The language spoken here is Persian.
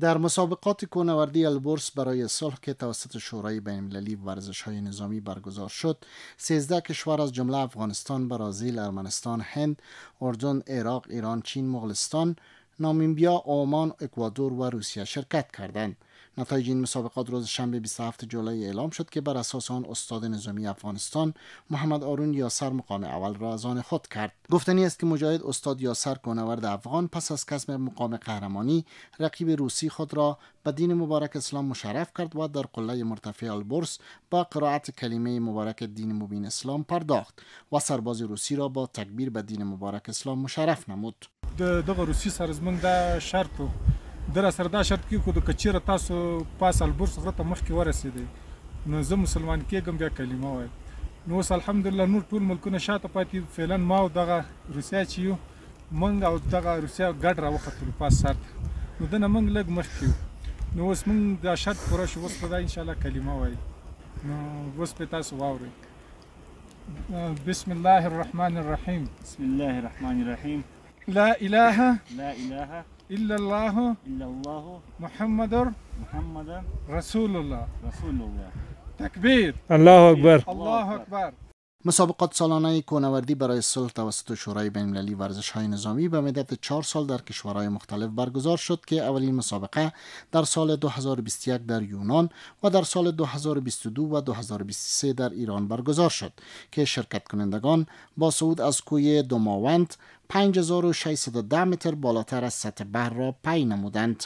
در مسابقات کوهنوردی البورس برای صلح که توسط شورای بینالمللی ورزش های نظامی برگزار شد 13 کشور از جمله افغانستان برازیل ارمنستان هند اردن عراق ایران چین مغولستان نامیبیا عمان اکوادور و روسیه شرکت کردند نتایج این مسابقات روز شنبه 27 جولای اعلام شد که بر اساس آن استاد نظامی افغانستان محمد آرون یاسر مقام اول را از آن خود کرد گفتنی است که مجاهد استاد یاسر کنورد افغان پس از کسب مقام قهرمانی رقیب روسی خود را به دین مبارک اسلام مشرف کرد و در قله مرتفع البرز با قرائت کلمه مبارک دین مبین اسلام پرداخت و سرباز روسی را با تکبیر به دین مبارک اسلام مشرف نمود دغه روسی سرزمن د شرط در سره دا شرط کې کو د کچیر تاسو پاس البرز غره ته مخکې ورسېدی نو زه مسلمان کېږم بیا کلمه وایم نو اوس الحمدلله نور ټول ملکونه شاته پاتې فعلا ما او دغه روسیا چې یو منګ او دغه روسیا ګډ را وختلو پاس سات نو دنه منګ لګ مخکې نو اوس منګ دا شرط پوره شو اوس په دا ان شاء الله کلمه وای نو اوس په تاسو واوري بسم الله الرحمن الرحيم بسم الله الرحمن الرحيم لا اله لا اله إلا الله إلا الله محمد محمد رسول الله رسول الله تكبير الله أكبر الله أكبر مسابقات سالانه کوهنوردی برای صلح توسط شورای بینالمللی ورزش های نظامی به مدت چهار سال در کشورهای مختلف برگزار شد که اولین مسابقه در سال 2021 در یونان و در سال 2022 و 2023 در ایران برگزار شد که شرکت کنندگان با صعود از کوی دوماوند 5610 متر بالاتر از سطح بحر را پی نمودند.